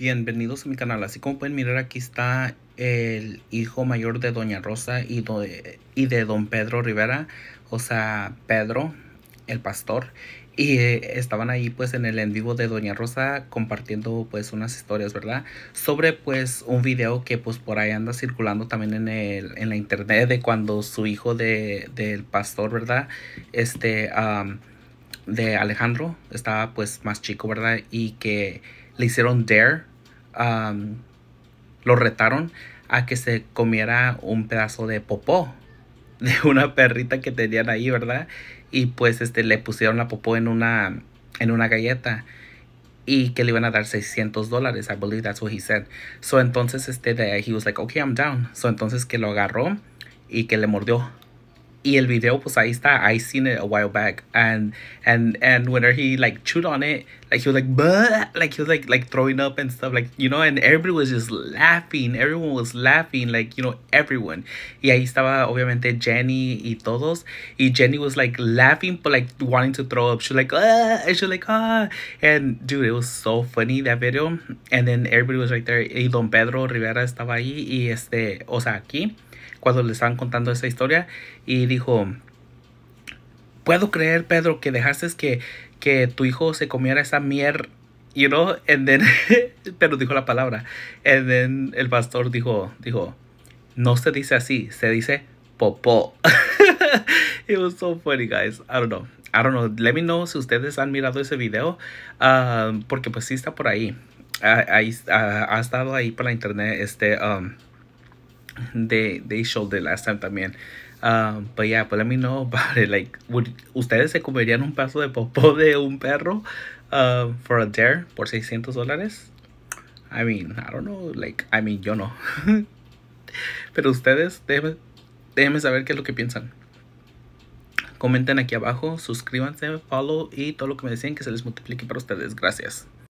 Bienvenidos a mi canal. Así como pueden mirar, aquí está el hijo mayor de Doña Rosa y, y de Don Pedro Rivera, o sea, Pedro, el pastor. Y estaban ahí pues en el en vivo de Doña Rosa compartiendo pues unas historias, ¿verdad? Sobre pues un video que pues por ahí anda circulando también en, el, en la internet de cuando su hijo de, del pastor, ¿verdad? Este, de Alejandro, estaba pues más chico, ¿verdad? Y que le hicieron dare lo retaron a que se comiera un pedazo de popó de una perrita que tenían ahí, ¿verdad? Y pues este, le pusieron la popó en una, en una galleta y que le iban a dar 600 dólares. I believe that's what he said. So entonces este de he was like, okay, I'm down. So entonces que lo agarró y que le mordió. Y el video pues ahí está. I seen it a while back and and and when he like chewed on it, like he was like like he was like like throwing up and stuff like you know and everybody was just laughing everyone was laughing like you know everyone y ahí estaba obviamente Jenny y todos y Jenny was like laughing but like wanting to throw up she was like ah and she was like ah and dude it was so funny that video and then everybody was right there y Don Pedro Rivera estaba ahí y este o sea aquí cuando le estaban contando esa historia y dijo puedo creer Pedro que dejaste que que tu hijo se comiera esa mier... you know, and then, pero dijo la palabra, and then el pastor dijo, dijo, no se dice así, se dice popó. It was so funny, guys. I don't know. I don't know. Let me know si ustedes han mirado ese video, um, porque pues sí está por ahí. ahí ha estado ahí por la internet, este... Um, they they showed it last time también. Um, but yeah, but let me know about it. Like, ¿ustedes se comerían un paso de popó de un perro ah, for a dare por 600 dólares? I mean, I don't know. Like, I mean, yo no. Pero ustedes, déjenme, déjenme saber qué es lo que piensan. Comenten aquí abajo, suscríbanse, follow y todo lo que me decían que se les multiplique para ustedes. Gracias.